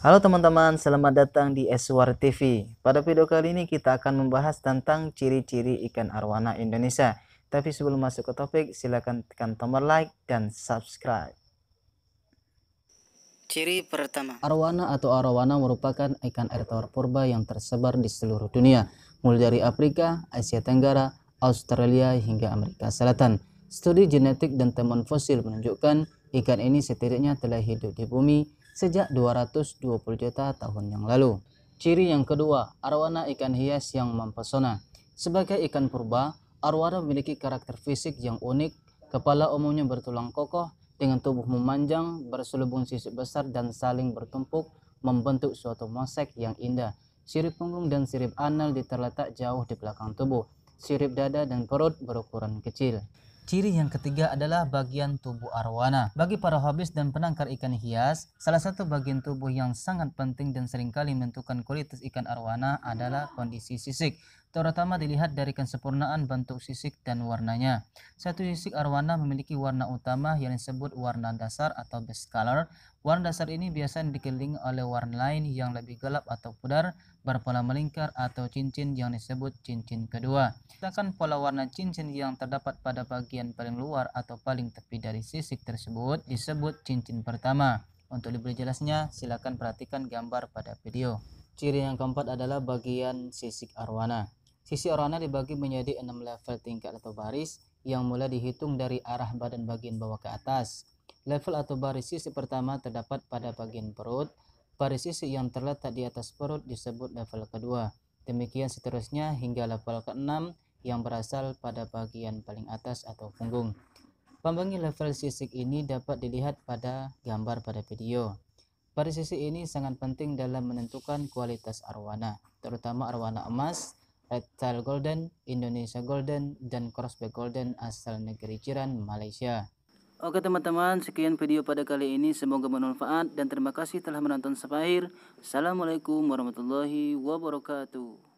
Halo teman-teman, selamat datang di Eswar TV. Pada video kali ini kita akan membahas tentang ciri-ciri ikan arwana Indonesia. Tapi sebelum masuk ke topik, silakan tekan tombol like dan subscribe. Ciri pertama. Arwana atau arwana merupakan ikan air tawar purba yang tersebar di seluruh dunia, mulai dari Afrika, Asia Tenggara, Australia hingga Amerika Selatan. Studi genetik dan temuan fosil menunjukkan ikan ini setidaknya telah hidup di bumi sejak 220 juta tahun yang lalu. Ciri yang kedua, arwana ikan hias yang mempesona. Sebagai ikan purba, arwana memiliki karakter fisik yang unik, kepala umumnya bertulang kokoh, dengan tubuh memanjang, berselubung sisik besar dan saling bertumpuk, membentuk suatu mosaik yang indah. Sirip punggung dan sirip anal diterletak jauh di belakang tubuh. Sirip dada dan perut berukuran kecil. Ciri yang ketiga adalah bagian tubuh arwana. Bagi para hobis dan penangkar ikan hias, salah satu bagian tubuh yang sangat penting dan seringkali menentukan kualitas ikan arwana adalah kondisi sisik terutama dilihat dari kesempurnaan bentuk sisik dan warnanya. Satu sisik arwana memiliki warna utama yang disebut warna dasar atau base color. Warna dasar ini biasanya dikelilingi oleh warna lain yang lebih gelap atau pudar, berpola melingkar atau cincin yang disebut cincin kedua. Sedangkan pola warna cincin yang terdapat pada bagian paling luar atau paling tepi dari sisik tersebut disebut cincin pertama. Untuk lebih jelasnya, silakan perhatikan gambar pada video. Ciri yang keempat adalah bagian sisik arwana. Sisi orana dibagi menjadi 6 level tingkat atau baris yang mulai dihitung dari arah badan bagian bawah ke atas. Level atau baris sisi pertama terdapat pada bagian perut. Baris sisi yang terletak di atas perut disebut level kedua. Demikian seterusnya hingga level ke-6 yang berasal pada bagian paling atas atau punggung. Pembangi level sisik ini dapat dilihat pada gambar pada video. Baris sisi ini sangat penting dalam menentukan kualitas arwana, terutama arwana emas Etal Golden, Indonesia Golden, dan Crossback Golden asal negeri Jiran, Malaysia. Oke teman-teman, sekian video pada kali ini. Semoga bermanfaat dan terima kasih telah menonton sampai akhir. Assalamualaikum warahmatullahi wabarakatuh.